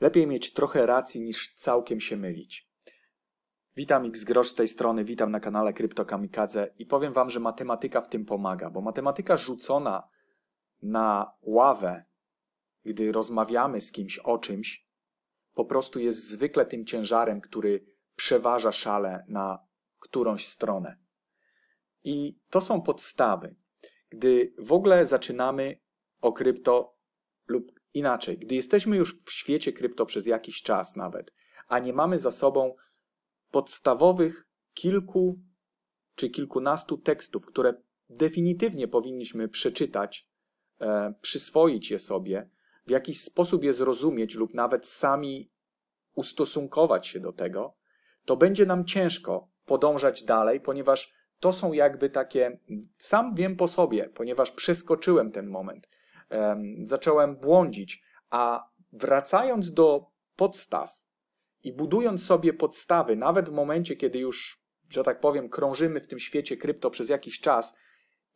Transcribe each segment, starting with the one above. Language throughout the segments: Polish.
Lepiej mieć trochę racji niż całkiem się mylić. Witam X Grosz z tej strony, witam na kanale Kryptokamikadze i powiem Wam, że matematyka w tym pomaga, bo matematyka rzucona na ławę, gdy rozmawiamy z kimś o czymś, po prostu jest zwykle tym ciężarem, który przeważa szale na którąś stronę. I to są podstawy. Gdy w ogóle zaczynamy o krypto lub Inaczej, gdy jesteśmy już w świecie krypto przez jakiś czas nawet, a nie mamy za sobą podstawowych kilku czy kilkunastu tekstów, które definitywnie powinniśmy przeczytać, e, przyswoić je sobie, w jakiś sposób je zrozumieć lub nawet sami ustosunkować się do tego, to będzie nam ciężko podążać dalej, ponieważ to są jakby takie, sam wiem po sobie, ponieważ przeskoczyłem ten moment zacząłem błądzić, a wracając do podstaw i budując sobie podstawy, nawet w momencie, kiedy już, że tak powiem, krążymy w tym świecie krypto przez jakiś czas,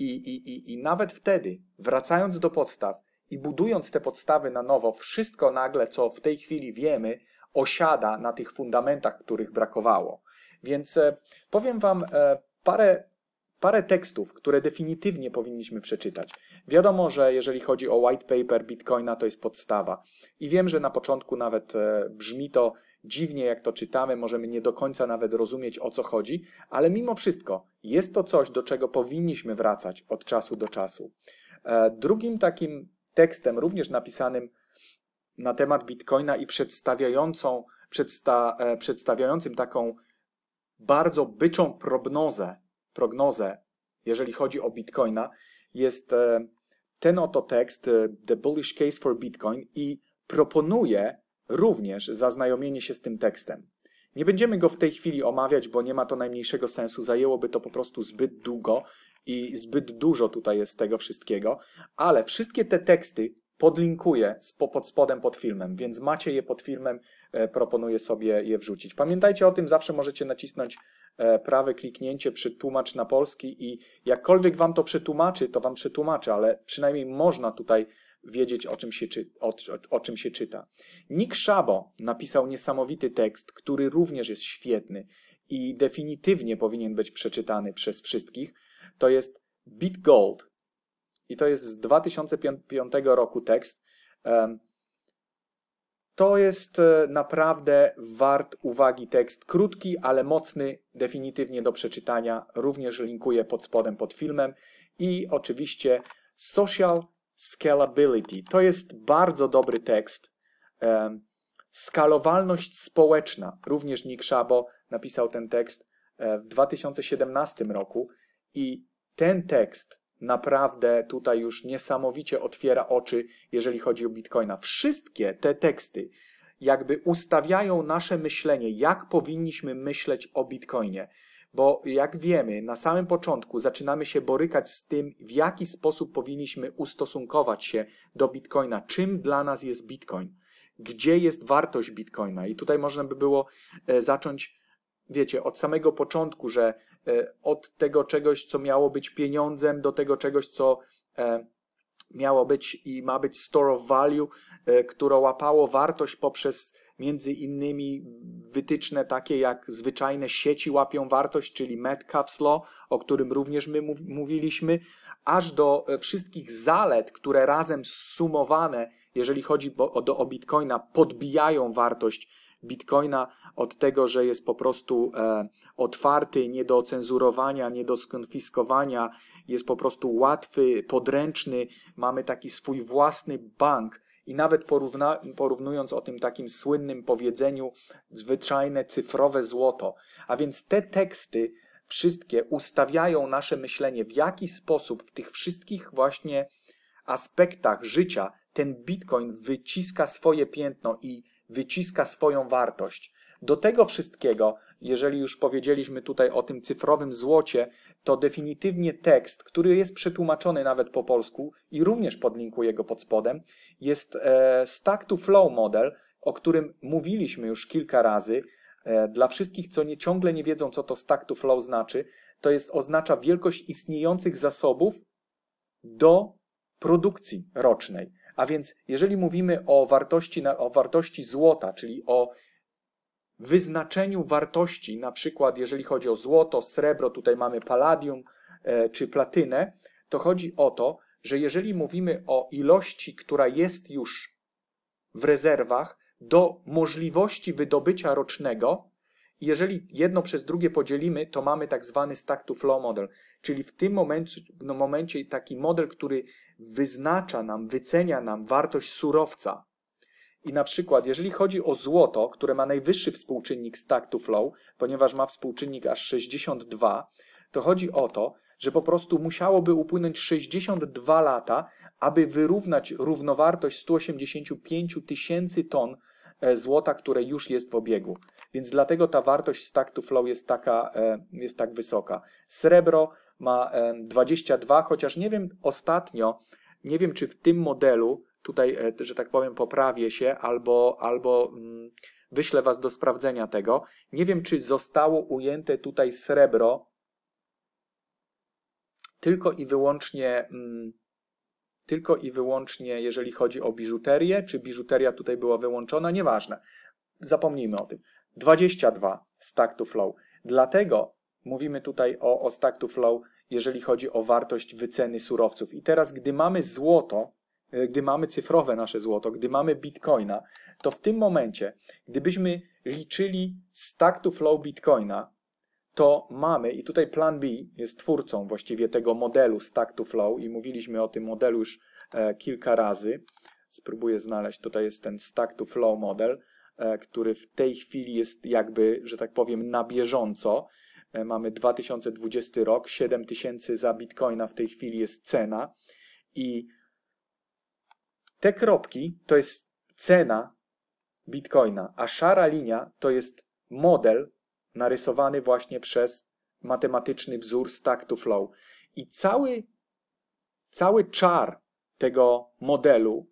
i, i, i, i nawet wtedy, wracając do podstaw i budując te podstawy na nowo, wszystko nagle, co w tej chwili wiemy, osiada na tych fundamentach, których brakowało. Więc e, powiem Wam e, parę parę tekstów, które definitywnie powinniśmy przeczytać. Wiadomo, że jeżeli chodzi o white paper Bitcoina, to jest podstawa. I wiem, że na początku nawet e, brzmi to dziwnie, jak to czytamy, możemy nie do końca nawet rozumieć o co chodzi, ale mimo wszystko jest to coś, do czego powinniśmy wracać od czasu do czasu. E, drugim takim tekstem, również napisanym na temat Bitcoina i przedstawiającą, przedsta, e, przedstawiającym taką bardzo byczą prognozę prognozę, jeżeli chodzi o Bitcoina, jest e, ten oto tekst, e, The Bullish Case for Bitcoin, i proponuję również zaznajomienie się z tym tekstem. Nie będziemy go w tej chwili omawiać, bo nie ma to najmniejszego sensu. Zajęłoby to po prostu zbyt długo i zbyt dużo tutaj jest tego wszystkiego, ale wszystkie te teksty podlinkuję pod spodem pod filmem, więc macie je pod filmem, e, proponuję sobie je wrzucić. Pamiętajcie o tym, zawsze możecie nacisnąć E, prawe kliknięcie przetłumacz na polski i jakkolwiek wam to przetłumaczy, to wam przetłumaczy, ale przynajmniej można tutaj wiedzieć, o czym się, czy, o, o czym się czyta. Nick Szabo napisał niesamowity tekst, który również jest świetny i definitywnie powinien być przeczytany przez wszystkich. To jest Beat Gold. I to jest z 2005 roku tekst. Um, to jest e, naprawdę wart uwagi tekst. Krótki, ale mocny, definitywnie do przeczytania. Również linkuję pod spodem, pod filmem. I oczywiście Social Scalability. To jest bardzo dobry tekst. Skalowalność społeczna. Również Nick Szabo napisał ten tekst e, w 2017 roku. I ten tekst naprawdę tutaj już niesamowicie otwiera oczy, jeżeli chodzi o Bitcoina. Wszystkie te teksty jakby ustawiają nasze myślenie, jak powinniśmy myśleć o Bitcoinie. Bo jak wiemy, na samym początku zaczynamy się borykać z tym, w jaki sposób powinniśmy ustosunkować się do Bitcoina, czym dla nas jest Bitcoin, gdzie jest wartość Bitcoina. I tutaj można by było e, zacząć wiecie, od samego początku, że E, od tego czegoś, co miało być pieniądzem, do tego czegoś, co e, miało być i ma być store of value, e, które łapało wartość poprzez między innymi wytyczne takie jak zwyczajne sieci łapią wartość, czyli Metcalfe's Law, o którym również my mówiliśmy, aż do wszystkich zalet, które razem zsumowane, jeżeli chodzi o, o Bitcoina, podbijają wartość Bitcoina od tego, że jest po prostu e, otwarty, nie do cenzurowania, nie do skonfiskowania, jest po prostu łatwy, podręczny, mamy taki swój własny bank. I nawet porówna, porównując o tym takim słynnym powiedzeniu, zwyczajne cyfrowe złoto. A więc te teksty, wszystkie ustawiają nasze myślenie, w jaki sposób w tych wszystkich właśnie aspektach życia ten bitcoin wyciska swoje piętno i wyciska swoją wartość. Do tego wszystkiego, jeżeli już powiedzieliśmy tutaj o tym cyfrowym złocie, to definitywnie tekst, który jest przetłumaczony nawet po polsku i również podlinkuję go pod spodem, jest e, stack to flow model, o którym mówiliśmy już kilka razy. E, dla wszystkich, co nie, ciągle nie wiedzą, co to stack to flow znaczy, to jest oznacza wielkość istniejących zasobów do produkcji rocznej. A więc jeżeli mówimy o wartości, o wartości złota, czyli o wyznaczeniu wartości, na przykład jeżeli chodzi o złoto, srebro, tutaj mamy palladium e, czy platynę, to chodzi o to, że jeżeli mówimy o ilości, która jest już w rezerwach, do możliwości wydobycia rocznego, jeżeli jedno przez drugie podzielimy, to mamy tak zwany stack to flow model, czyli w tym momencie, no momencie taki model, który wyznacza nam, wycenia nam wartość surowca. I na przykład, jeżeli chodzi o złoto, które ma najwyższy współczynnik stack to flow, ponieważ ma współczynnik aż 62, to chodzi o to, że po prostu musiałoby upłynąć 62 lata, aby wyrównać równowartość 185 tysięcy ton e, złota, które już jest w obiegu. Więc dlatego ta wartość stack to flow jest, taka, e, jest tak wysoka. Srebro ma 22, chociaż nie wiem ostatnio, nie wiem czy w tym modelu, tutaj, e, że tak powiem, poprawię się albo, albo mm, wyślę Was do sprawdzenia tego. Nie wiem, czy zostało ujęte tutaj srebro tylko i wyłącznie mm, tylko i wyłącznie, jeżeli chodzi o biżuterię, czy biżuteria tutaj była wyłączona, nieważne. Zapomnijmy o tym. 22 stack to flow. Dlatego Mówimy tutaj o, o stack to flow, jeżeli chodzi o wartość wyceny surowców. I teraz, gdy mamy złoto, e, gdy mamy cyfrowe nasze złoto, gdy mamy bitcoina, to w tym momencie, gdybyśmy liczyli stack to flow bitcoina, to mamy, i tutaj Plan B jest twórcą właściwie tego modelu stack to flow, i mówiliśmy o tym modelu już e, kilka razy. Spróbuję znaleźć, tutaj jest ten stack to flow model, e, który w tej chwili jest jakby, że tak powiem, na bieżąco. E, mamy 2020 rok, 7000 za bitcoina w tej chwili jest cena i te kropki to jest cena bitcoina, a szara linia to jest model narysowany właśnie przez matematyczny wzór stack to flow. I cały, cały czar tego modelu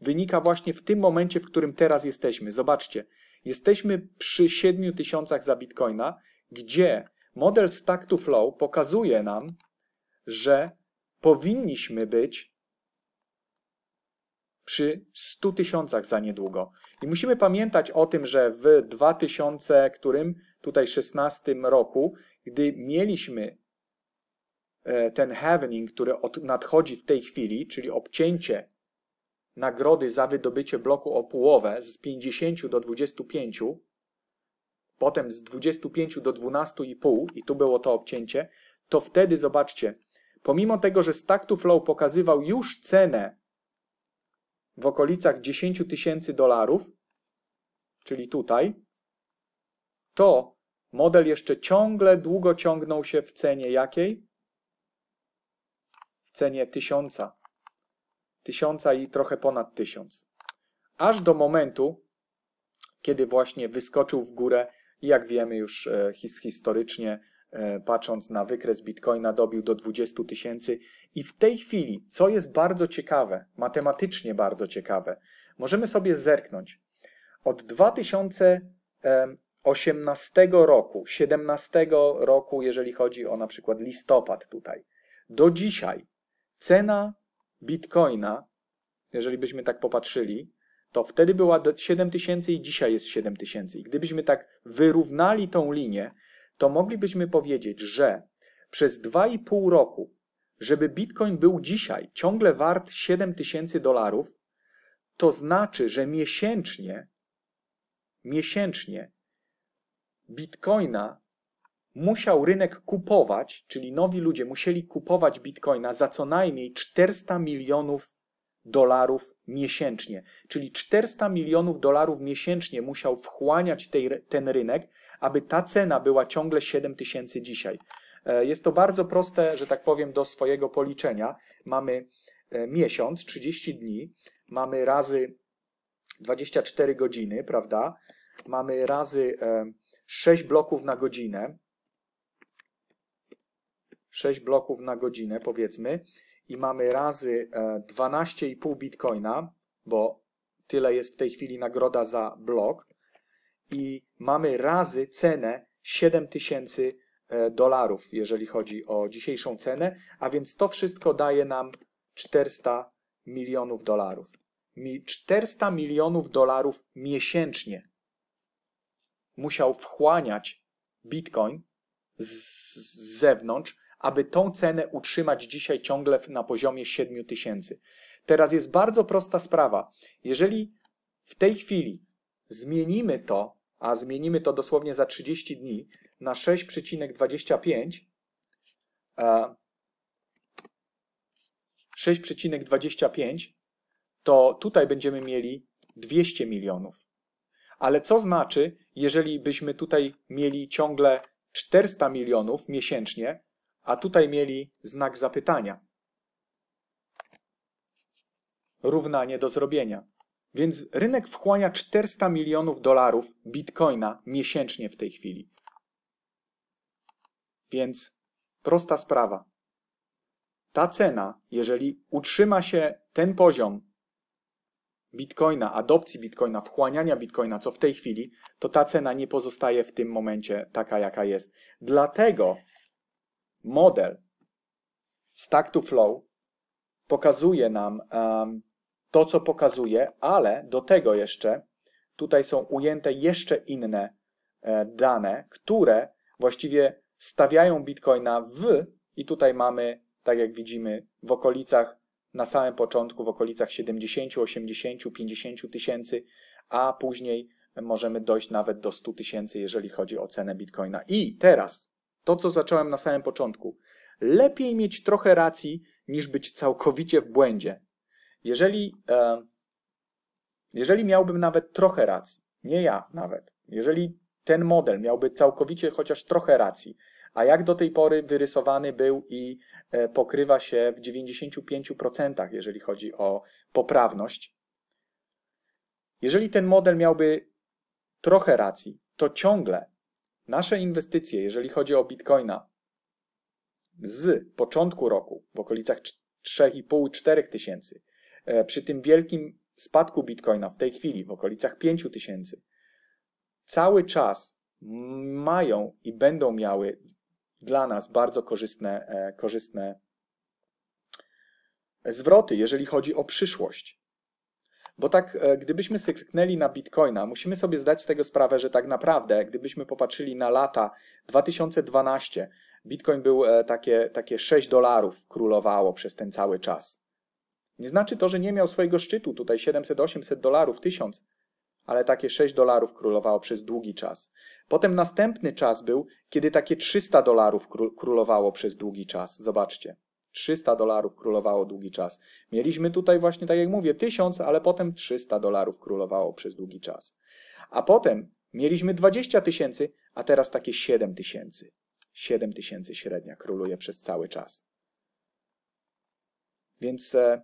wynika właśnie w tym momencie, w którym teraz jesteśmy. Zobaczcie, jesteśmy przy 7000 za bitcoina gdzie model stack to flow pokazuje nam, że powinniśmy być przy 100 tysiącach za niedługo. I musimy pamiętać o tym, że w 2000, którym tutaj 16 roku, gdy mieliśmy e, ten happening, który nadchodzi w tej chwili, czyli obcięcie nagrody za wydobycie bloku o połowę z 50 do 25, potem z 25 do 12,5 i tu było to obcięcie, to wtedy zobaczcie, pomimo tego, że Stack to Flow pokazywał już cenę w okolicach 10 tysięcy dolarów, czyli tutaj, to model jeszcze ciągle długo ciągnął się w cenie jakiej? W cenie 1000. 1000 i trochę ponad 1000. Aż do momentu, kiedy właśnie wyskoczył w górę i jak wiemy już e, historycznie, e, patrząc na wykres bitcoina, dobił do 20 tysięcy. I w tej chwili, co jest bardzo ciekawe, matematycznie bardzo ciekawe, możemy sobie zerknąć. Od 2018 roku, 17 roku, jeżeli chodzi o na przykład listopad tutaj, do dzisiaj cena bitcoina, jeżeli byśmy tak popatrzyli, to wtedy była 7 tysięcy i dzisiaj jest 7 tysięcy. I gdybyśmy tak wyrównali tą linię, to moglibyśmy powiedzieć, że przez 2,5 roku, żeby bitcoin był dzisiaj ciągle wart 7 tysięcy dolarów, to znaczy, że miesięcznie, miesięcznie bitcoina musiał rynek kupować, czyli nowi ludzie musieli kupować bitcoina za co najmniej 400 milionów dolarów miesięcznie. Czyli 400 milionów dolarów miesięcznie musiał wchłaniać tej, ten rynek, aby ta cena była ciągle 7 tysięcy dzisiaj. E, jest to bardzo proste, że tak powiem, do swojego policzenia. Mamy e, miesiąc, 30 dni, mamy razy 24 godziny, prawda? Mamy razy 6 e, bloków na godzinę. 6 bloków na godzinę, powiedzmy, i mamy razy 12,5 e, bitcoina, bo tyle jest w tej chwili nagroda za blok i mamy razy cenę 7000 e, dolarów, jeżeli chodzi o dzisiejszą cenę, a więc to wszystko daje nam 400 milionów dolarów. 400 milionów dolarów miesięcznie musiał wchłaniać bitcoin z, z zewnątrz, aby tą cenę utrzymać dzisiaj ciągle na poziomie 7 tysięcy. Teraz jest bardzo prosta sprawa. Jeżeli w tej chwili zmienimy to, a zmienimy to dosłownie za 30 dni na 6,25, 6,25, e, to tutaj będziemy mieli 200 milionów. Ale co znaczy, jeżeli byśmy tutaj mieli ciągle 400 milionów miesięcznie, a tutaj mieli znak zapytania. Równanie do zrobienia. Więc rynek wchłania 400 milionów dolarów bitcoina miesięcznie w tej chwili. Więc prosta sprawa. Ta cena, jeżeli utrzyma się ten poziom bitcoina, adopcji bitcoina, wchłaniania bitcoina, co w tej chwili, to ta cena nie pozostaje w tym momencie taka, jaka jest. Dlatego model Stack to Flow pokazuje nam um, to, co pokazuje, ale do tego jeszcze tutaj są ujęte jeszcze inne e, dane, które właściwie stawiają Bitcoina w, i tutaj mamy, tak jak widzimy, w okolicach, na samym początku w okolicach 70, 80, 50 tysięcy, a później możemy dojść nawet do 100 tysięcy, jeżeli chodzi o cenę Bitcoina. I teraz to, co zacząłem na samym początku. Lepiej mieć trochę racji, niż być całkowicie w błędzie. Jeżeli, e, jeżeli miałbym nawet trochę racji, nie ja nawet, jeżeli ten model miałby całkowicie chociaż trochę racji, a jak do tej pory wyrysowany był i e, pokrywa się w 95%, jeżeli chodzi o poprawność, jeżeli ten model miałby trochę racji, to ciągle Nasze inwestycje, jeżeli chodzi o bitcoina, z początku roku w okolicach 3,5-4 tysięcy, e, przy tym wielkim spadku bitcoina w tej chwili w okolicach 5 tysięcy, cały czas mają i będą miały dla nas bardzo korzystne, e, korzystne zwroty, jeżeli chodzi o przyszłość. Bo tak, e, gdybyśmy syknęli na bitcoina, musimy sobie zdać z tego sprawę, że tak naprawdę, gdybyśmy popatrzyli na lata 2012, bitcoin był e, takie, takie 6 dolarów królowało przez ten cały czas. Nie znaczy to, że nie miał swojego szczytu, tutaj 700, 800 dolarów, 1000, ale takie 6 dolarów królowało przez długi czas. Potem następny czas był, kiedy takie 300 dolarów królowało przez długi czas. Zobaczcie. 300 dolarów królowało długi czas. Mieliśmy tutaj właśnie, tak jak mówię, 1000, ale potem 300 dolarów królowało przez długi czas. A potem mieliśmy 20 tysięcy, a teraz takie 7 tysięcy. 7 tysięcy średnia króluje przez cały czas. Więc e,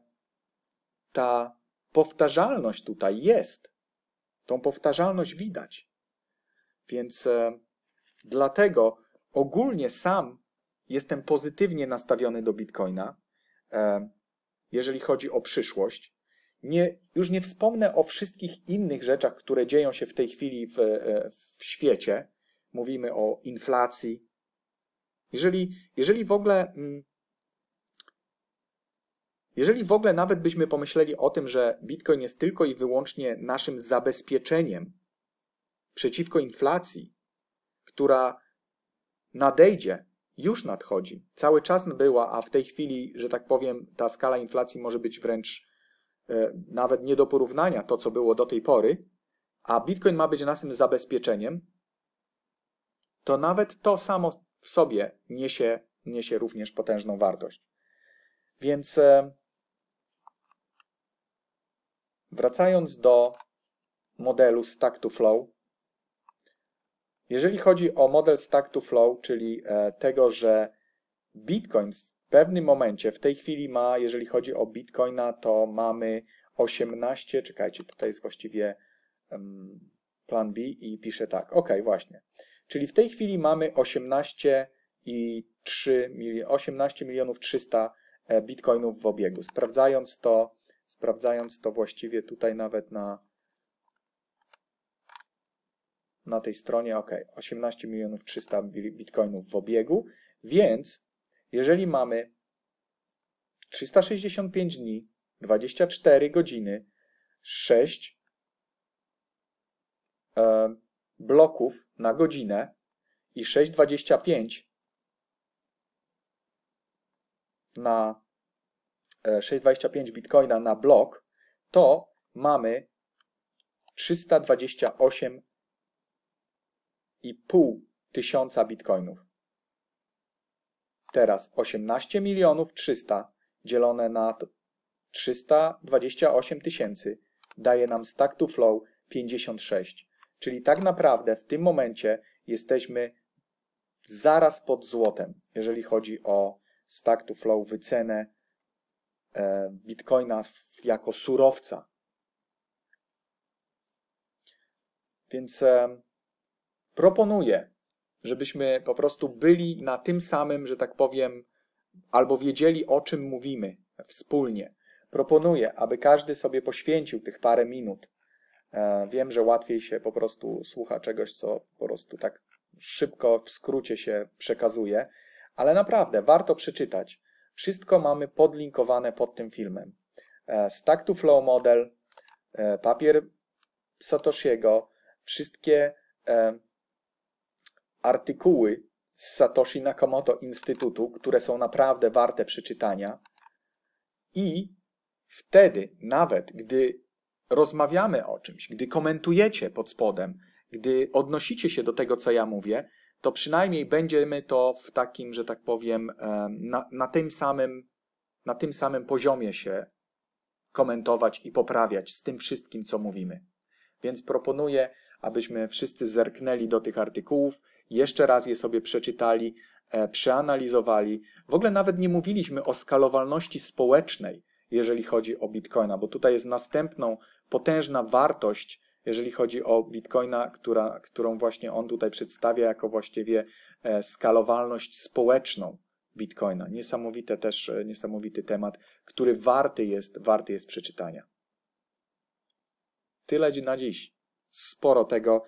ta powtarzalność tutaj jest. Tą powtarzalność widać. Więc e, dlatego ogólnie sam Jestem pozytywnie nastawiony do Bitcoina, e, jeżeli chodzi o przyszłość. Nie, już nie wspomnę o wszystkich innych rzeczach, które dzieją się w tej chwili w, e, w świecie. Mówimy o inflacji. Jeżeli, jeżeli w ogóle. Mm, jeżeli w ogóle nawet byśmy pomyśleli o tym, że Bitcoin jest tylko i wyłącznie naszym zabezpieczeniem przeciwko inflacji, która nadejdzie już nadchodzi. Cały czas była, a w tej chwili, że tak powiem, ta skala inflacji może być wręcz e, nawet nie do porównania to, co było do tej pory, a Bitcoin ma być naszym zabezpieczeniem, to nawet to samo w sobie niesie, niesie również potężną wartość. Więc e, wracając do modelu stack to flow, jeżeli chodzi o model stack to flow, czyli e, tego, że Bitcoin w pewnym momencie, w tej chwili ma, jeżeli chodzi o Bitcoina, to mamy 18, czekajcie, tutaj jest właściwie plan B i pisze tak, ok, właśnie. Czyli w tej chwili mamy 18 i 3 18 milionów 300 e, bitcoinów w obiegu. Sprawdzając to, sprawdzając to właściwie tutaj nawet na na tej stronie, ok, 18 milionów 300 bitcoinów w obiegu, więc jeżeli mamy 365 dni, 24 godziny, 6 e, bloków na godzinę i 6,25 na 6,25 e, bitcoina na blok, to mamy 328 i pół tysiąca bitcoinów. Teraz 18 milionów 300 dzielone na 328 tysięcy daje nam stack to flow 56. Czyli tak naprawdę w tym momencie jesteśmy zaraz pod złotem, jeżeli chodzi o stack to flow, wycenę e, bitcoina jako surowca. Więc proponuję, żebyśmy po prostu byli na tym samym, że tak powiem, albo wiedzieli o czym mówimy wspólnie. Proponuję, aby każdy sobie poświęcił tych parę minut. E, wiem, że łatwiej się po prostu słucha czegoś, co po prostu tak szybko w skrócie się przekazuje, ale naprawdę warto przeczytać. Wszystko mamy podlinkowane pod tym filmem. Stack e, to Flow model, e, papier Satoshiego, wszystkie artykuły z Satoshi Nakamoto Instytutu, które są naprawdę warte przeczytania. I wtedy, nawet gdy rozmawiamy o czymś, gdy komentujecie pod spodem, gdy odnosicie się do tego, co ja mówię, to przynajmniej będziemy to w takim, że tak powiem, e, na, na, tym, samym, na tym samym poziomie się komentować i poprawiać z tym wszystkim, co mówimy. Więc proponuję abyśmy wszyscy zerknęli do tych artykułów, jeszcze raz je sobie przeczytali, e, przeanalizowali. W ogóle nawet nie mówiliśmy o skalowalności społecznej, jeżeli chodzi o bitcoina, bo tutaj jest następną potężna wartość, jeżeli chodzi o bitcoina, która, którą właśnie on tutaj przedstawia jako właściwie e, skalowalność społeczną bitcoina. Niesamowite też, e, niesamowity temat, który warty jest, warty jest przeczytania. Tyle na dziś sporo tego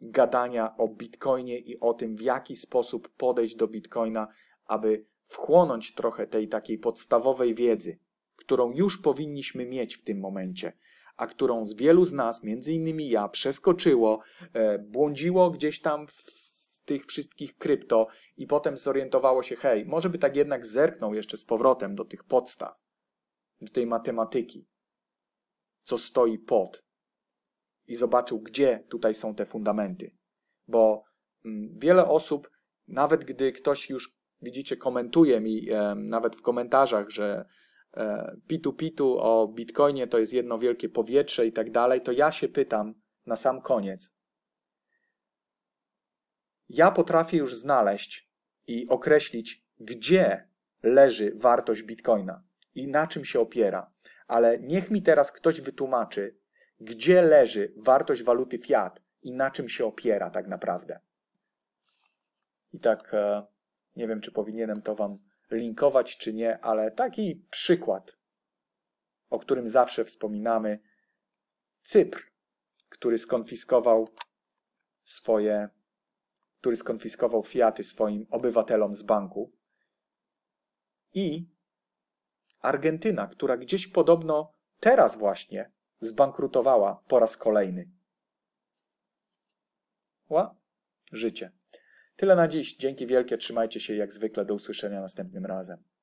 gadania o bitcoinie i o tym, w jaki sposób podejść do bitcoina, aby wchłonąć trochę tej takiej podstawowej wiedzy, którą już powinniśmy mieć w tym momencie, a którą wielu z nas, między innymi ja, przeskoczyło, e, błądziło gdzieś tam w tych wszystkich krypto i potem zorientowało się, hej, może by tak jednak zerknął jeszcze z powrotem do tych podstaw, do tej matematyki, co stoi pod i zobaczył, gdzie tutaj są te fundamenty. Bo mm, wiele osób, nawet gdy ktoś już, widzicie, komentuje mi, e, nawet w komentarzach, że e, pitu pitu o bitcoinie to jest jedno wielkie powietrze i tak dalej, to ja się pytam na sam koniec. Ja potrafię już znaleźć i określić, gdzie leży wartość bitcoina i na czym się opiera. Ale niech mi teraz ktoś wytłumaczy, gdzie leży wartość waluty fiat i na czym się opiera tak naprawdę. I tak e, nie wiem, czy powinienem to Wam linkować, czy nie, ale taki przykład, o którym zawsze wspominamy, Cypr, który skonfiskował swoje, który skonfiskował fiaty swoim obywatelom z banku i Argentyna, która gdzieś podobno teraz właśnie zbankrutowała po raz kolejny. Ła? Życie. Tyle na dziś. Dzięki wielkie. Trzymajcie się jak zwykle. Do usłyszenia następnym razem.